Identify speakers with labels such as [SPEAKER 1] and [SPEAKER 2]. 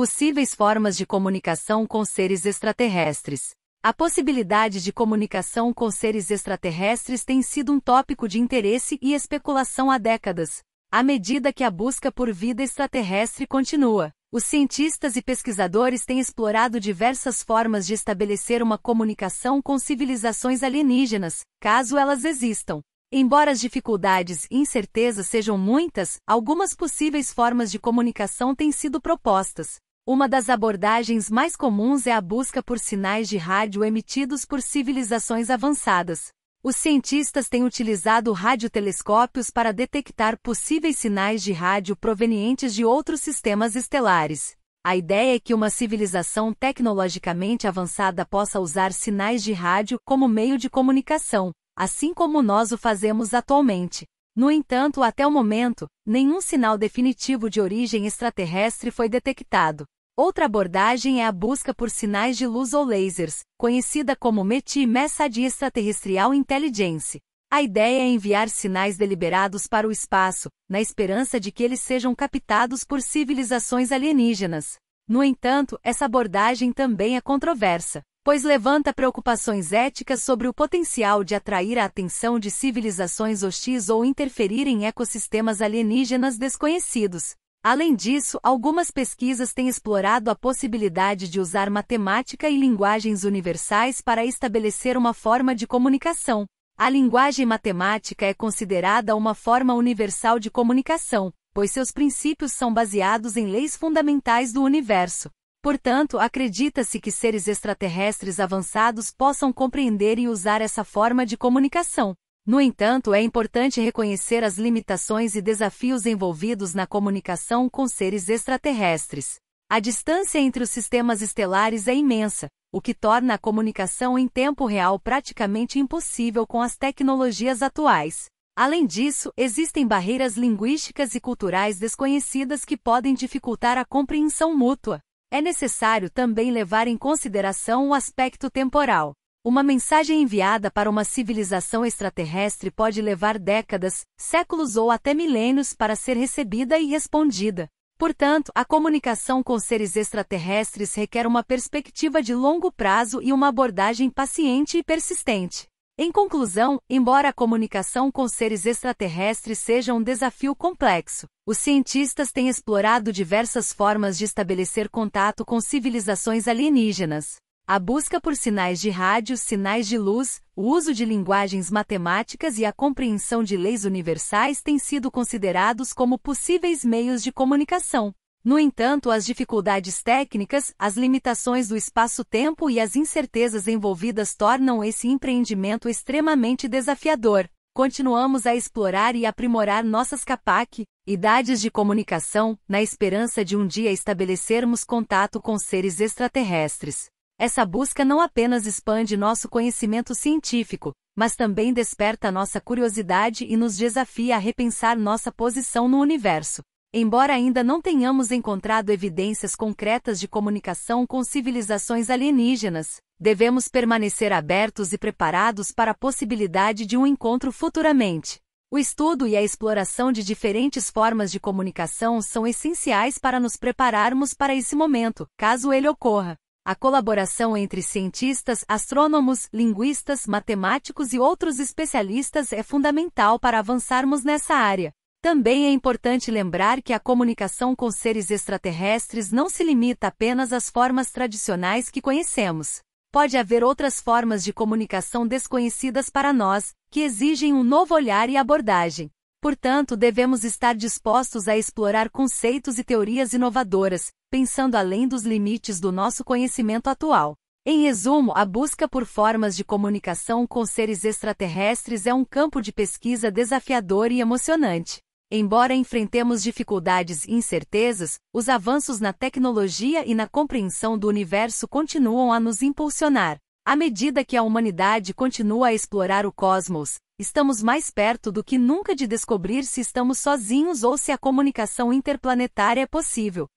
[SPEAKER 1] Possíveis formas de comunicação com seres extraterrestres. A possibilidade de comunicação com seres extraterrestres tem sido um tópico de interesse e especulação há décadas. À medida que a busca por vida extraterrestre continua, os cientistas e pesquisadores têm explorado diversas formas de estabelecer uma comunicação com civilizações alienígenas, caso elas existam. Embora as dificuldades e incertezas sejam muitas, algumas possíveis formas de comunicação têm sido propostas. Uma das abordagens mais comuns é a busca por sinais de rádio emitidos por civilizações avançadas. Os cientistas têm utilizado radiotelescópios para detectar possíveis sinais de rádio provenientes de outros sistemas estelares. A ideia é que uma civilização tecnologicamente avançada possa usar sinais de rádio como meio de comunicação, assim como nós o fazemos atualmente. No entanto, até o momento, nenhum sinal definitivo de origem extraterrestre foi detectado. Outra abordagem é a busca por sinais de luz ou lasers, conhecida como METI Message Extraterrestrial Intelligence. A ideia é enviar sinais deliberados para o espaço, na esperança de que eles sejam captados por civilizações alienígenas. No entanto, essa abordagem também é controversa pois levanta preocupações éticas sobre o potencial de atrair a atenção de civilizações hostis ou interferir em ecossistemas alienígenas desconhecidos. Além disso, algumas pesquisas têm explorado a possibilidade de usar matemática e linguagens universais para estabelecer uma forma de comunicação. A linguagem matemática é considerada uma forma universal de comunicação, pois seus princípios são baseados em leis fundamentais do universo. Portanto, acredita-se que seres extraterrestres avançados possam compreender e usar essa forma de comunicação. No entanto, é importante reconhecer as limitações e desafios envolvidos na comunicação com seres extraterrestres. A distância entre os sistemas estelares é imensa, o que torna a comunicação em tempo real praticamente impossível com as tecnologias atuais. Além disso, existem barreiras linguísticas e culturais desconhecidas que podem dificultar a compreensão mútua. É necessário também levar em consideração o aspecto temporal. Uma mensagem enviada para uma civilização extraterrestre pode levar décadas, séculos ou até milênios para ser recebida e respondida. Portanto, a comunicação com seres extraterrestres requer uma perspectiva de longo prazo e uma abordagem paciente e persistente. Em conclusão, embora a comunicação com seres extraterrestres seja um desafio complexo, os cientistas têm explorado diversas formas de estabelecer contato com civilizações alienígenas. A busca por sinais de rádio, sinais de luz, o uso de linguagens matemáticas e a compreensão de leis universais têm sido considerados como possíveis meios de comunicação. No entanto, as dificuldades técnicas, as limitações do espaço-tempo e as incertezas envolvidas tornam esse empreendimento extremamente desafiador. Continuamos a explorar e aprimorar nossas CAPAC, idades de comunicação, na esperança de um dia estabelecermos contato com seres extraterrestres. Essa busca não apenas expande nosso conhecimento científico, mas também desperta nossa curiosidade e nos desafia a repensar nossa posição no universo. Embora ainda não tenhamos encontrado evidências concretas de comunicação com civilizações alienígenas, devemos permanecer abertos e preparados para a possibilidade de um encontro futuramente. O estudo e a exploração de diferentes formas de comunicação são essenciais para nos prepararmos para esse momento, caso ele ocorra. A colaboração entre cientistas, astrônomos, linguistas, matemáticos e outros especialistas é fundamental para avançarmos nessa área. Também é importante lembrar que a comunicação com seres extraterrestres não se limita apenas às formas tradicionais que conhecemos. Pode haver outras formas de comunicação desconhecidas para nós, que exigem um novo olhar e abordagem. Portanto, devemos estar dispostos a explorar conceitos e teorias inovadoras, pensando além dos limites do nosso conhecimento atual. Em resumo, a busca por formas de comunicação com seres extraterrestres é um campo de pesquisa desafiador e emocionante. Embora enfrentemos dificuldades e incertezas, os avanços na tecnologia e na compreensão do universo continuam a nos impulsionar. À medida que a humanidade continua a explorar o cosmos, estamos mais perto do que nunca de descobrir se estamos sozinhos ou se a comunicação interplanetária é possível.